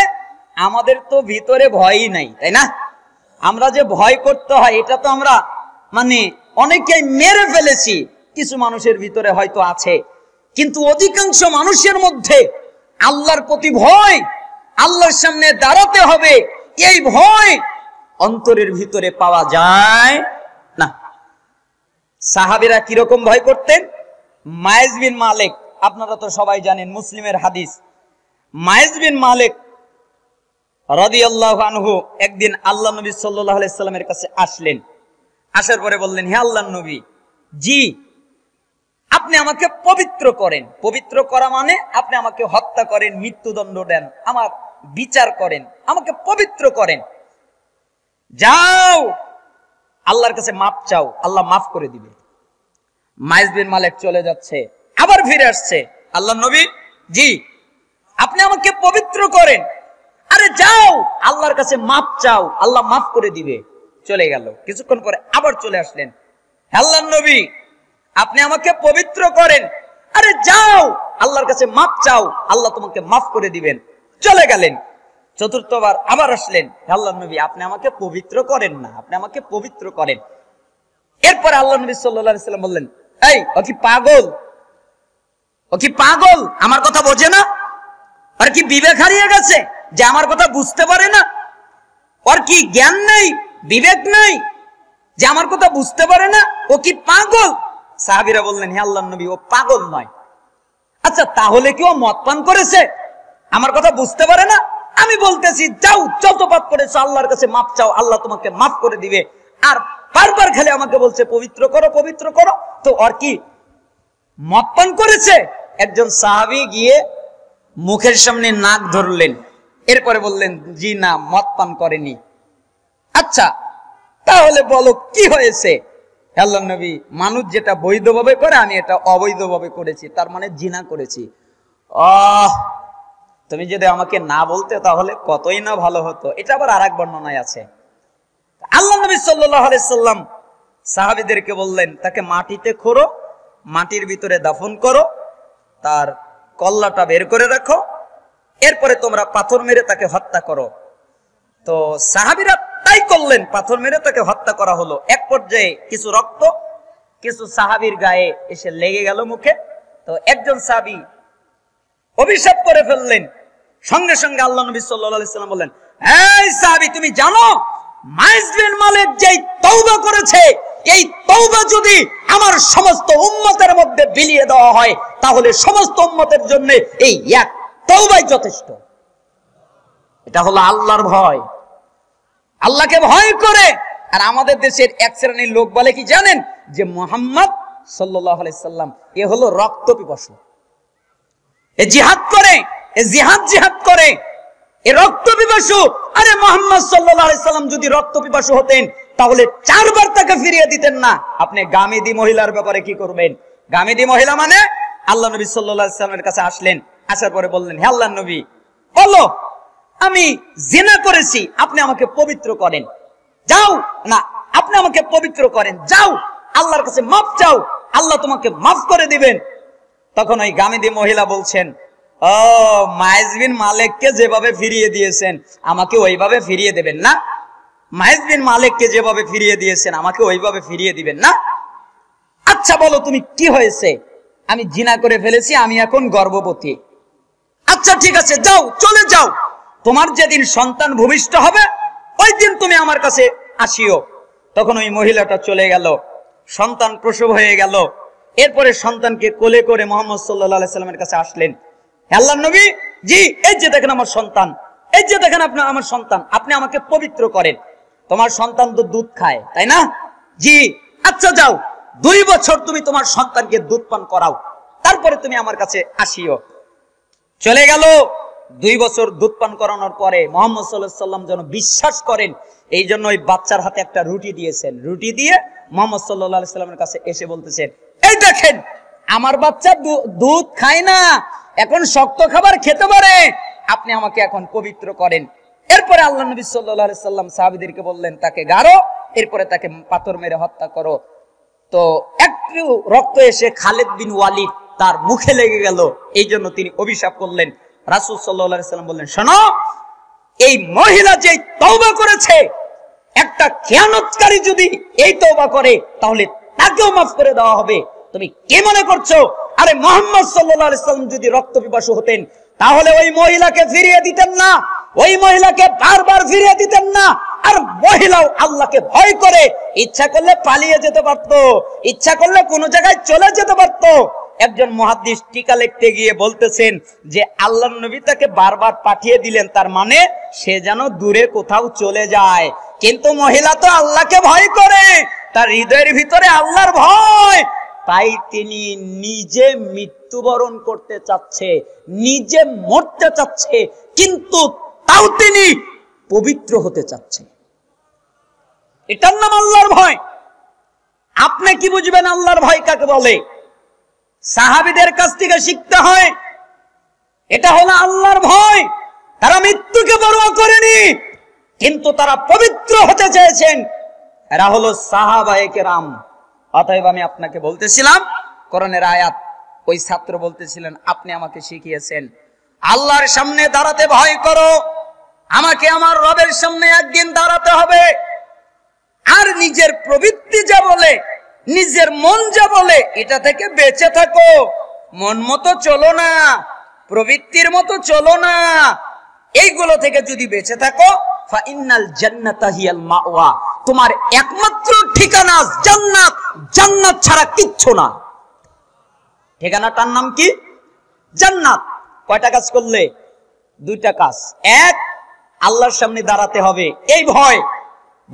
আমাদের তো ভিতরে ভয়ই নাই তাই না আমরা যে ভয় করতে হয় এটা তো আমরা মানে অনেকেই মেরে ফেলেছি কিছু মানুষের ভিতরে হয়তো আছে কিন্তু অধিকাংশ মানুষের মধ্যে আল্লাহর প্রতি ভয় আল্লাহর সামনে দাঁড়াতে হবে এই ভয় অন্তরের ভিতরে পাওয়া যায় না সাহাবেরা কিরকম ভয় করতেন মায়েজ বিন মালিক আপনারা তো সবাই জানেন মুসলিমের হাদিস মায়েজ বিন মালিক রাদিয়াল্লাহু আনহু একদিন আল্লাহ নবী সাল্লাল্লাহু আলাইহি সাল্লামের কাছে আসলেন আসার পরে বললেন হে আল্লাহ নবী জি আপনি আমাকে পবিত্র করেন পবিত্র করা মানে আপনি আমাকে হত্যা করেন মৃত্যুদণ্ড দেন আমার বিচার করেন আমাকে পবিত্র করেন যাও আল্লাহর কাছে মাপ চাও আল্লাহ মাফ করে দিবে মাইজবিন মালিক চলে যাচ্ছে আবার ফিরে আসছে আল্লাহ নবী জি আপনি আমাকে পবিত্র করেন আরে যাও আল্লাহর কাছে মাফ চাও আল্লাহ মাফ করে দিবে চলে গেল কিছুক্ষণ পরে আবার চলে আসলেন আল্লাহ নবী আপনি আমাকে পবিত্র করেন আরে যাও আল্লাহর কাছে মাফ চাও আল্লাহ তোমাকে মাফ করে দিবেন চলে গেলেন চতুর্থবার আবার আসলেন আল্লাহ নবী আপনি আমাকে পবিত্র করেন না আপনি আমাকে পবিত্র করেন এরপর আল্লাহ নবী সাল্লা সাল্লাম বললেন এই ও কি পাগল ও কি পাগল আমার কথা বোঝে না আর কি বিবেক হারিয়ে গেছে যে আমার কথা বুঝতে পারে না ওর কি জ্ঞান নেই বিবেক নেই যে আমার কথা বুঝতে পারে না ও কি পাগল সাহাবিরা বললেন হে আল্লাহ নবী ও পাগল নয় আচ্ছা তাহলে কি ও মদ পান করেছে আমার কথা বুঝতে পারে না আমি বলতেছি যাও যত পাপ করেছো আল্লাহর কাছে মাপ চাও আল্লাহ তোমাকে মাফ করে দিবে আর বারবার খেলে আমাকে বলছে পবিত্র করো পবিত্র করো তো আর কি মদ পান করেছে একজন সাহাবি গিয়ে মুখের সামনে নাক ধরলেন এরপরে বললেন জি না মদ পান করেনি আচ্ছা তাহলে বলো কি হয়েছে আল্লাহ নবী মানুষ যেটা বৈধভাবে করে আমি এটা অবৈধভাবে করেছি তার মানে জিনা করেছি আহ তুমি যদি আমাকে না বলতে তাহলে কতই না ভালো হতো এটা আবার আর এক বর্ণনায় আছে আল্লাহ নবী সাল্লাম সাহাবিদেরকে বললেন তাকে মাটিতে খোরো মাটির ভিতরে দাফন করো তার কল্লাটা বের করে রাখো এরপরে তোমরা পাথর মেরে তাকে হত্যা করো তো সাহাবিরা তাই করলেন পাথর মেরে তাকে হত্যা করা হলো এক পর্যায়ে কিছু রক্ত কিছু সাহাবির গায়ে এসে লেগে গেল মুখে তো একজন সাহাবি অভিশাপ করে ফেললেন সঙ্গে সঙ্গে আল্লাহ নবী সাল্লাম বললেন এই সাহাবি তুমি জানো মাইজ বিন মালিক যেই তৌবা করেছে এই তৌবা যদি আমার সমস্ত উম্মতের মধ্যে বিলিয়ে দেওয়া হয় তাহলে সমস্ত উম্মতের জন্য এই এক তৌবাই যথেষ্ট এটা হলো আল্লাহর ভয় আল্লাহকে ভয় করে আর আমাদের দেশের এক শ্রেণীর লোক বলে কি জানেন যে মোহাম্মদ সাল্লাম এ হলো রক্ত পিপাস এ জিহাদ করে এ জিহাদ জিহাদ করে এ রক্ত পিপাসু আরে মোহাম্মদ সাল্লাম যদি রক্ত পিপাসু হতেন তাহলে চারবার তাকে ফিরিয়ে দিতেন না আপনি গামেদি মহিলার ব্যাপারে কি করবেন গামেদি মহিলা মানে আল্লাহ নবী সাল্লাহ সাল্লামের কাছে আসলেন আসার পরে বললেন হে আল্লাহ নবী বলো আমি জেনা করেছি আপনি আমাকে পবিত্র করেন যাও না আপনি আমাকে পবিত্র করেন যাও আল্লাহর কাছে মাফ চাও আল্লাহ তোমাকে মাফ করে দিবেন তখন ওই গামিদি মহিলা বলছেন ও মাইজবিন মালিককে যেভাবে ফিরিয়ে দিয়েছেন আমাকে ওইভাবে ফিরিয়ে দেবেন না মাইজবিন মালিককে যেভাবে ফিরিয়ে দিয়েছেন আমাকে ওইভাবে ফিরিয়ে দিবেন না আচ্ছা বলো তুমি কি হয়েছে আমি জিনা করে ফেলেছি আমি এখন গর্ভবতী আচ্ছা ঠিক আছে যাও চলে যাও তোমার যেদিন সন্তান ভূমিষ্ঠ হবে ওই দিন তুমি আমার কাছে আসিও তখন ওই মহিলাটা চলে গেল সন্তান প্রসব হয়ে গেল এরপরে সন্তানকে কোলে করে মোহাম্মদ সাল্লামের কাছে আসলেন আল্লাহ নবী জি এই যে দেখেন আমার সন্তান এই যে দেখেন আপনার আমার সন্তান আপনি আমাকে পবিত্র করেন তোমার সন্তান তো দুধ খায় তাই না জি আচ্ছা যাও দুই বছর তুমি তোমার সন্তানকে দুধ পান করাও তারপরে তুমি আমার কাছে আসিও চলে গেল দুই বছর দুধ পান করানোর পরে মোহাম্মদ সাল্লাহ সাল্লাম যেন বিশ্বাস করেন এই জন্য ওই বাচ্চার হাতে একটা রুটি দিয়েছেন রুটি দিয়ে মোহাম্মদ সাল্লাহ সাল্লামের কাছে এসে বলতেছেন এই দেখেন আমার বাচ্চা দুধ খায় না এখন শক্ত খাবার খেতে পারে আপনি আমাকে এখন পবিত্র করেন এরপরে আল্লাহ নবী সাল্লাহ সাল্লাম সাহাবিদেরকে বললেন তাকে গাড়ো এরপরে তাকে পাথর মেরে হত্যা করো তো একটু রক্ত এসে খালেদ বিন ওয়ালিদ তার মুখে লেগে গেল এই জন্য তিনি অভিশাপ করলেন রাসুল সাল্লাম বললেন শোন এই মহিলা যে তৌবা করেছে একটা খেয়ানতকারী যদি এই তৌবা করে তাহলে তাকেও মাফ করে দেওয়া হবে তুমি কে মনে করছো আরে মোহাম্মদ সাল্লাম যদি রক্ত পিপাসু হতেন তাহলে ওই মহিলাকে ফিরিয়ে দিতেন না ওই মহিলাকে বারবার ফিরিয়ে দিতেন না আর মহিলাও আল্লাহকে ভয় করে ইচ্ছা করলে পালিয়ে যেতে পারতো ইচ্ছা করলে কোনো জায়গায় চলে যেতে পারতো একজন মহাদিস টিকা লিখতে গিয়ে বলতেছেন যে আল্লাহ নবী তাকে বারবার পাঠিয়ে দিলেন তার মানে সে যেন দূরে কোথাও চলে যায় কিন্তু মহিলা তো আল্লাহকে ভয় করে তার হৃদয়ের ভিতরে আল্লাহর ভয় তাই তিনি নিজে মৃত্যুবরণ করতে চাচ্ছে নিজে মরতে চাচ্ছে কিন্তু তাও তিনি পবিত্র হতে চাচ্ছে এটার নাম আল্লাহর ভয় আপনি কি বুঝবেন আল্লাহর ভয় কাকে বলে সাহাবিদের কাছ থেকে শিখতে হয় এটা হলো আল্লাহর ভয় তারা মৃত্যুকে বড় করেনি কিন্তু তারা পবিত্র হতে চেয়েছেন এরা হলো সাহাবাহিক রাম অতএব আমি আপনাকে বলতেছিলাম করণের আয়াত ওই ছাত্র বলতেছিলেন আপনি আমাকে শিখিয়েছেন আল্লাহর সামনে দাঁড়াতে ভয় করো আমাকে আমার রবের সামনে একদিন দাঁড়াতে হবে আর নিজের প্রবৃত্তি যা বলে নিজের মন যা বলে এটা থেকে বেঁচে থাকো মন মতো চলো না প্রবৃত্তির মতো চলো না এইগুলো থেকে যদি বেঁচে থাকো তোমার একমাত্র ঠিকানা জান্নাত জান্নাত ছাড়া কিচ্ছু না ঠিকানাটার নাম কি জান্নাত কয়টা কাজ করলে দুইটা কাজ এক আল্লাহর সামনে দাঁড়াতে হবে এই ভয়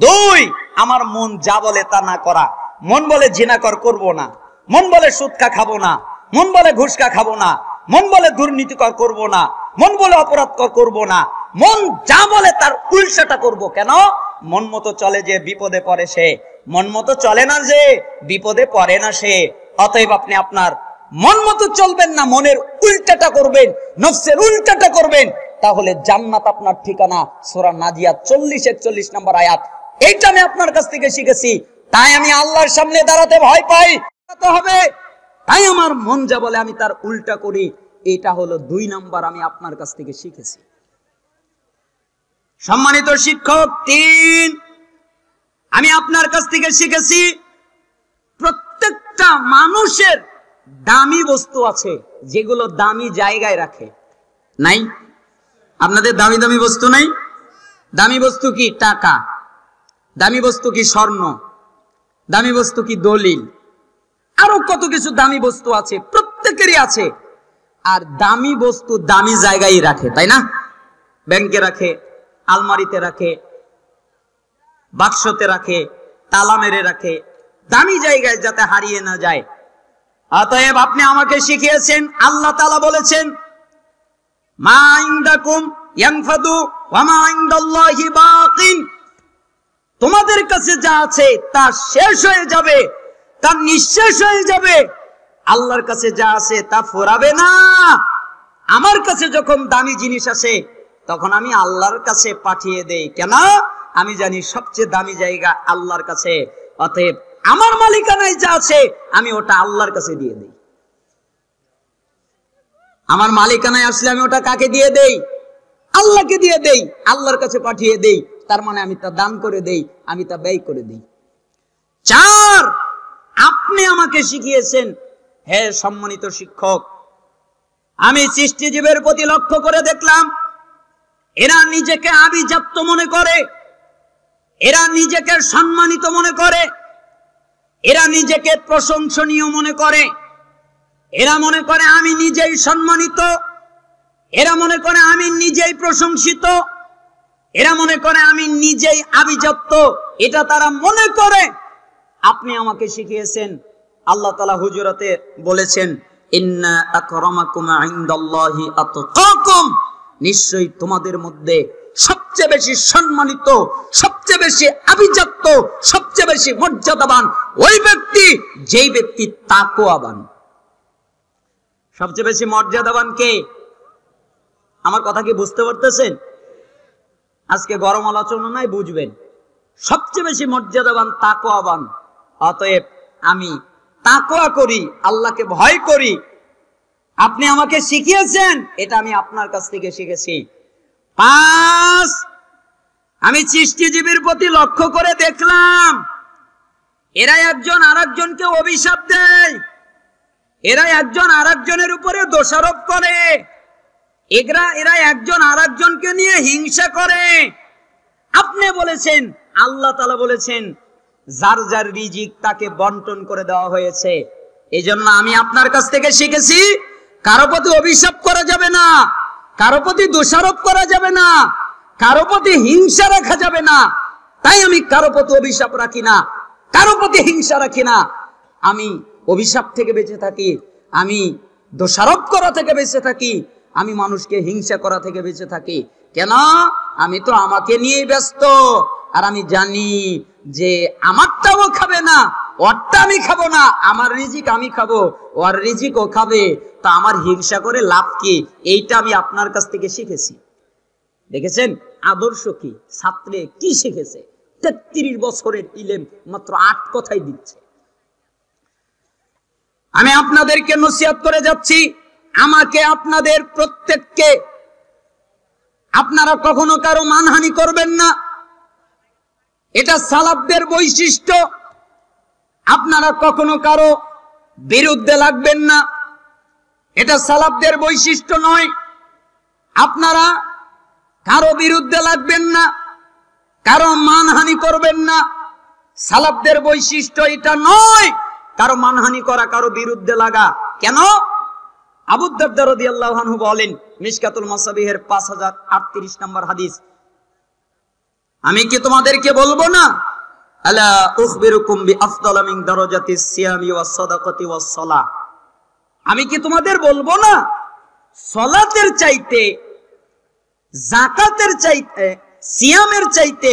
দুই আমার মন যা বলে তা না করা মন বলে জিনাকর করব না মন বলে সুৎকা খাবো না মন বলে ঘুষকা খাবো না মন বলে দুর্নীতিকর করব না মন বলে অপরাধকর করব না মন যা বলে তার উল্টাটা করব কেন মন মতো চলে যে বিপদে পড়ে সে মন মতো চলে না যে বিপদে পড়ে না সে অতএব আপনি আপনার মন মতো চলবেন না মনের উল্টাটা করবেন নফসের উল্টাটা করবেন তাহলে জান্নাত আপনার ঠিকানা সোরা নাজিয়া চল্লিশ একচল্লিশ নম্বর আয়াত এইটা আমি আপনার কাছ থেকে শিখেছি তাই আমি আল্লাহর সামনে দাঁড়াতে ভয় পাই হবে তাই আমার মন যা বলে আমি তার উল্টা করি এটা হলো দুই নাম্বার আমি আপনার কাছ থেকে শিখেছি সম্মানিত শিক্ষক তিন আমি আপনার কাছ থেকে শিখেছি প্রত্যেকটা মানুষের দামি বস্তু আছে যেগুলো দামি জায়গায় রাখে নাই আপনাদের দামি দামি বস্তু নাই দামি বস্তু কি টাকা দামি বস্তু কি স্বর্ণ দামি বস্তু কি দলিল আরো কত কিছু দামি বস্তু আছে প্রত্যেকেরই আছে আর দামি বস্তু দামি জায়গায় রাখে তাই না ব্যাংকে রাখে আলমারিতে রাখে বাক্সতে রাখে তালা মেরে রাখে দামি জায়গায় যাতে হারিয়ে না যায় অতএব আপনি আমাকে শিখিয়েছেন আল্লাহ তালা বলেছেন মা ইন্দাকুম ইয়াংফাদু ওয়া মা ইন্দাল্লাহি বাকিন তোমাদের কাছে যা আছে তা শেষ হয়ে যাবে তা নিঃশেষ হয়ে যাবে আল্লাহর কাছে যা আছে তা ফোরাবে না আমার কাছে যখন দামি জিনিস আসে তখন আমি আল্লাহর কাছে পাঠিয়ে দেই কেন আমি জানি সবচেয়ে দামি জায়গা আল্লাহর কাছে অতএব আমার মালিকানায় যা আছে আমি ওটা আল্লাহর কাছে দিয়ে দেই আমার মালিকানায় আসলে আমি ওটা কাকে দিয়ে দেই আল্লাহকে দিয়ে দেই আল্লাহর কাছে পাঠিয়ে দেই তার মানে আমি তা দান করে দেই আমি তা ব্যয় করে দিই চার আপনি আমাকে শিখিয়েছেন হে সম্মানিত শিক্ষক আমি সৃষ্টিজীবের প্রতি লক্ষ্য করে দেখলাম এরা নিজেকে আবিজাপ্ত মনে করে এরা নিজেকে সম্মানিত মনে করে এরা নিজেকে প্রশংসনীয় মনে করে এরা মনে করে আমি নিজেই সম্মানিত এরা মনে করে আমি নিজেই প্রশংসিত এরা মনে করে আমি নিজেই আভিজাত্য এটা তারা মনে করে আপনি আমাকে শিখিয়েছেন আল্লাহ তালা হুজুরাতে বলেছেন নিশ্চয়ই তোমাদের মধ্যে সবচেয়ে বেশি সম্মানিত সবচেয়ে বেশি আভিজাত্য সবচেয়ে বেশি মর্যাদাবান ওই ব্যক্তি যেই ব্যক্তি তাকোয়াবান সবচেয়ে বেশি মর্যাদাবান কে আমার কথা কি বুঝতে পারতেছেন আজকে গরম আলোচনা নাই বুঝবেন সবচেয়ে বেশি মর্যাদাবান তাকোয়াবান অতএব আমি তাকোয়া করি আল্লাহকে ভয় করি আপনি আমাকে শিখিয়েছেন এটা আমি আপনার কাছ থেকে শিখেছি পাঁচ আমি সৃষ্টিজীবীর প্রতি লক্ষ্য করে দেখলাম এরা একজন আর একজনকে অভিশাপ দেয় এরা একজন আরেকজনের উপরে দোষারোপ করে এগরা এরা একজন আর একজনকে নিয়ে হিংসা করে আপনি বলেছেন আল্লাহ তালা বলেছেন যার যার রিজিক তাকে বন্টন করে দেওয়া হয়েছে এই জন্য আমি আপনার কাছ থেকে শিখেছি কারো প্রতি অভিশাপ করা যাবে না কারো প্রতি দোষারোপ করা যাবে না কারো প্রতি হিংসা রাখা যাবে না তাই আমি কারো প্রতি অভিশাপ রাখি না কারো প্রতি হিংসা রাখি না আমি অভিশাপ থেকে বেঁচে থাকি আমি দোষারোপ করা থেকে বেঁচে থাকি আমি মানুষকে হিংসা করা থেকে বেঁচে থাকি কেন আমি তো আমাকে নিয়ে ব্যস্ত আর আমি জানি যে আমারটাও খাবে না ওরটা আমি খাবো না আমার রিজিক আমি খাবো ওর রিজিক ও খাবে তা আমার হিংসা করে লাভ কি এইটা আমি আপনার কাছ থেকে শিখেছি দেখেছেন আদর্শ কি ছাত্রে কি শিখেছে তেত্রিশ বছরের ইলেম মাত্র আট কথাই দিচ্ছে আমি আপনাদেরকে নসিহাত করে যাচ্ছি আমাকে আপনাদের প্রত্যেককে আপনারা কখনো কারো মানহানি করবেন না এটা সালাবদের বৈশিষ্ট্য আপনারা কখনো কারো বিরুদ্ধে লাগবেন না এটা সালাবদের বৈশিষ্ট্য নয় আপনারা কারো বিরুদ্ধে লাগবেন না কারো মানহানি করবেন না সালাবদের বৈশিষ্ট্য এটা নয় কারো মানহানি করা কারো বিরুদ্ধে লাগা কেন আবুদ্দারদি আল্লাহানহু বলেন মিসকাতুল মাসাবিহের পাঁচ হাজার আটত্রিশ নম্বর হাদিস আমি কি তোমাদেরকে বলবো না আলা উখবিরুকুম বি আফদালামিন দারাজাতি সিয়ামি ওয়াস সাদাকাতি ওয়াস সালাহ আমি কি তোমাদের বলবো না সলাতের চাইতে জাকাতের চাইতে সিয়ামের চাইতে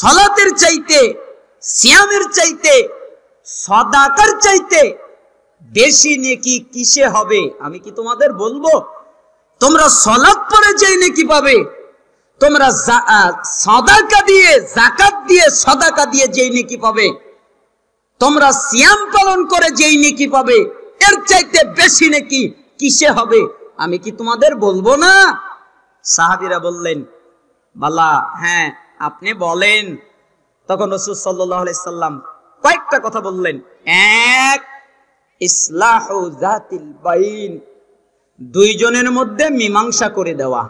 সলাতের চাইতে সিয়ামের চাইতে সদাকার চাইতে বেশি নেকি কিসে হবে আমি কি তোমাদের বলবো তোমরা সলাপ পরে যে নেকি পাবে তোমরা সদাকা দিয়ে জাকাত দিয়ে সদাকা দিয়ে যেই নেকি পাবে তোমরা সিয়াম পালন করে যেই নেকি পাবে এর চাইতে বেশি নেকি কিসে হবে আমি কি তোমাদের বলবো না সাহাবিরা বললেন বালা হ্যাঁ আপনি বলেন তখন রসুল সাল্লাম কয়েকটা কথা বললেন এক দুইজনের মধ্যে মীমাংসা করে দেওয়া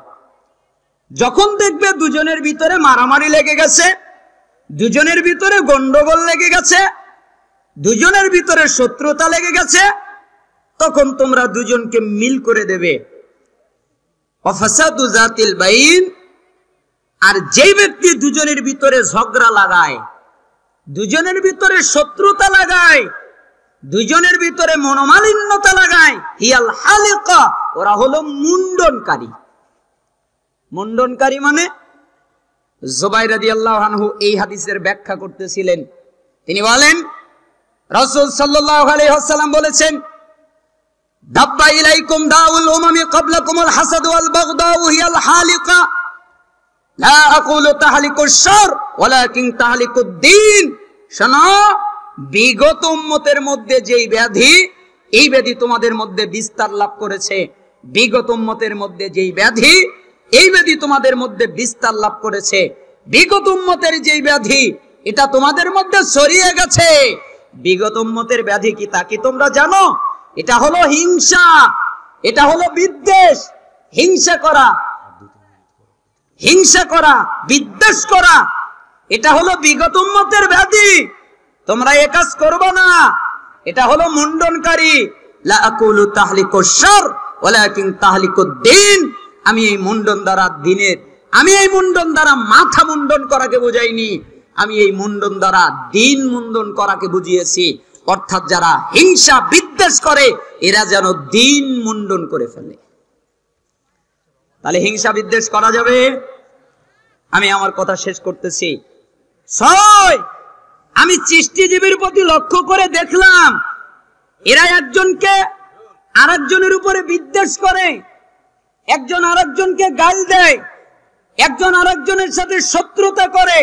যখন দেখবে দুজনের ভিতরে মারামারি লেগে গেছে দুজনের ভিতরে গন্ডগোল লেগে গেছে দুজনের ভিতরে শত্রুতা লেগে গেছে তখন তোমরা দুজনকে মিল করে দেবে বাইন আর যেই ব্যক্তি দুজনের ভিতরে ঝগড়া লাগায় দুজনের ভিতরে শত্রুতা লাগায় দুইজনের ভিতরে মনোমালিন্যতা লাগায় হিয়াল হালিকা ওরা হলো মুন্ডনকারী মুন্ডনকারী মানে জোবাই রাদি আনহু এই হাদিসের ব্যাখ্যা করতেছিলেন তিনি বলেন রসুল সাল্লাহ আলহাম বলেছেন দাব্বা ইলাইকুম দাউল উমামি ক্বাবলাকুম আল হাসাদ ওয়াল বাগদাউ হিয়াল হালিকা লা আকুলু তাহলিকুশ শার ওয়ালাকিন তাহলিকুদ দ্বীন শোনো বিগত উম্মতের মধ্যে যেই ব্যাধি এই ব্যাধি তোমাদের মধ্যে বিস্তার লাভ করেছে বিগত উম্মতের মধ্যে যেই ব্যাধি এই ব্যাধি তোমাদের মধ্যে বিস্তার লাভ করেছে বিগত উম্মতের যেই ব্যাধি এটা তোমাদের মধ্যে ছড়িয়ে গেছে বিগত উম্মতের ব্যাধি কি তা কি তোমরা জানো এটা হলো হিংসা এটা হলো বিদ্বেষ হিংসা করা হিংসা করা বিদ্বেষ করা এটা হলো বিগত উম্মতের ব্যাধি তোমরা এ কাজ করবে না এটা হলো মুন্ডনকারী লা আকুলু তাহলিকুশ শার ওয়ালাকিন আমি এই মুন্ডন দ্বারা দিনের আমি এই মুন্ডন দ্বারা মাথা মুন্ডন করাকে বুঝাইনি আমি এই মুন্ডন দ্বারা দিন মুন্ডন করাকে বুঝিয়েছি অর্থাৎ যারা হিংসা বিদ্বেষ করে এরা যেন দিন মুন্ডন করে ফেলে তাহলে হিংসা বিদ্বেষ করা যাবে আমি আমার কথা শেষ করতেছি ছয় আমি সৃষ্টিজীবীর প্রতি লক্ষ্য করে দেখলাম এরা একজনকে আরেকজনের উপরে বিদ্বেষ করে একজন আরেকজনকে গাল দেয় একজন আরেকজনের সাথে শত্রুতা করে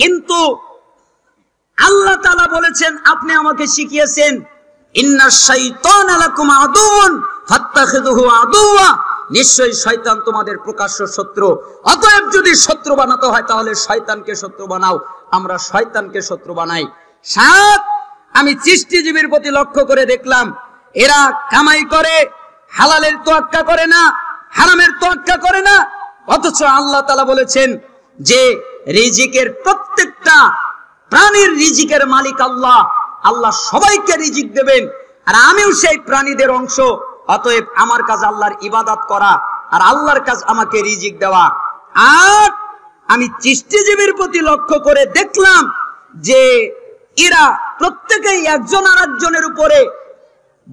কিন্তু আল্লাহ তালা বলেছেন আপনি আমাকে শিখিয়েছেন ইন্না শৈতান আলাকুম আদুন ফাত্তাখিদুহু আদুয়া নিশ্চয়ই শয়তান তোমাদের প্রকাশ্য শত্রু অতএব যদি শত্রু বানাতে হয় তাহলে শয়তানকে শত্রু বানাও আমরা শয়তানকে শত্রু বানাই সাত আমি সৃষ্টিজীবীর প্রতি লক্ষ্য করে দেখলাম এরা কামাই করে হালালের তোয়াক্কা করে না হারামের তোয়াক্কা করে না অথচ আল্লাহ তালা বলেছেন যে রিজিকের প্রত্যেকটা প্রাণীর রিজিকের মালিক আল্লাহ আল্লাহ সবাইকে রিজিক দেবেন আর আমিও সেই প্রাণীদের অংশ অতএব আমার কাজ আল্লাহর ইবাদত করা আর আল্লাহর কাজ আমাকে রিজিক দেওয়া আর আমি চিষ্টিজীবীর প্রতি লক্ষ্য করে দেখলাম যে এরা প্রত্যেকেই একজন আর একজনের উপরে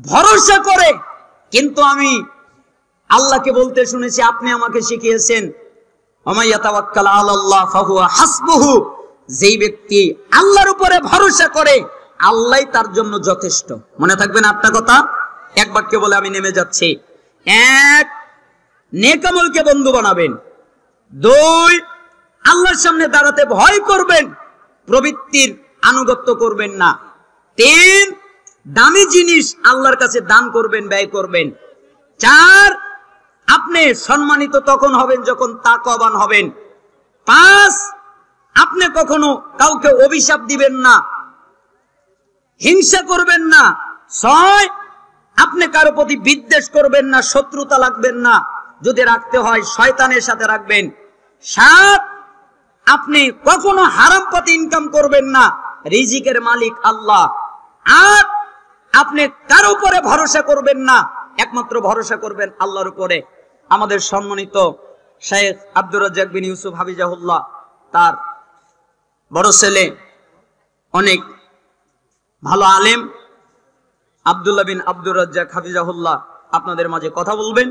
ভরসা করে কিন্তু আমি আল্লাহকে বলতে শুনেছি আপনি আমাকে শিখিয়েছেন যেই ব্যক্তি আল্লাহর উপরে ভরসা করে আল্লাহ তার জন্য যথেষ্ট মনে থাকবেন আপনার কথা এক বাক্যে বলে আমি নেমে যাচ্ছি এক নেকামলকে বন্ধু বানাবেন দুই আল্লাহর সামনে দাঁড়াতে ভয় করবেন প্রবৃত্তির আনুগত্য করবেন না তিন দামি জিনিস আল্লাহর কাছে দান করবেন ব্যয় করবেন চার আপনি সম্মানিত তখন হবেন যখন তাকবান হবেন পাঁচ আপনি কখনো কাউকে অভিশাপ দিবেন না হিংসা করবেন না ছয় আপনি কারো প্রতি বিদ্বেষ করবেন না শত্রুতা লাগবেন না যদি রাখতে হয় শয়তানের সাথে রাখবেন সাত আপনি কখনো হারাম পথে ইনকাম করবেন না রিজিকের মালিক আল্লাহ আট আপনি কার উপরে ভরসা করবেন না একমাত্র ভরসা করবেন আল্লাহর উপরে আমাদের সম্মানিত শেখ আব্দুর রাজ্জাক বিন ইউসুফ হাবিজাহুল্লাহ তার বড় ছেলে অনেক ভালো আলেম আবদুল্লাহ বিন আব্দুর রাজ্জাক হাফিজাহুল্লাহ আপনাদের মাঝে কথা বলবেন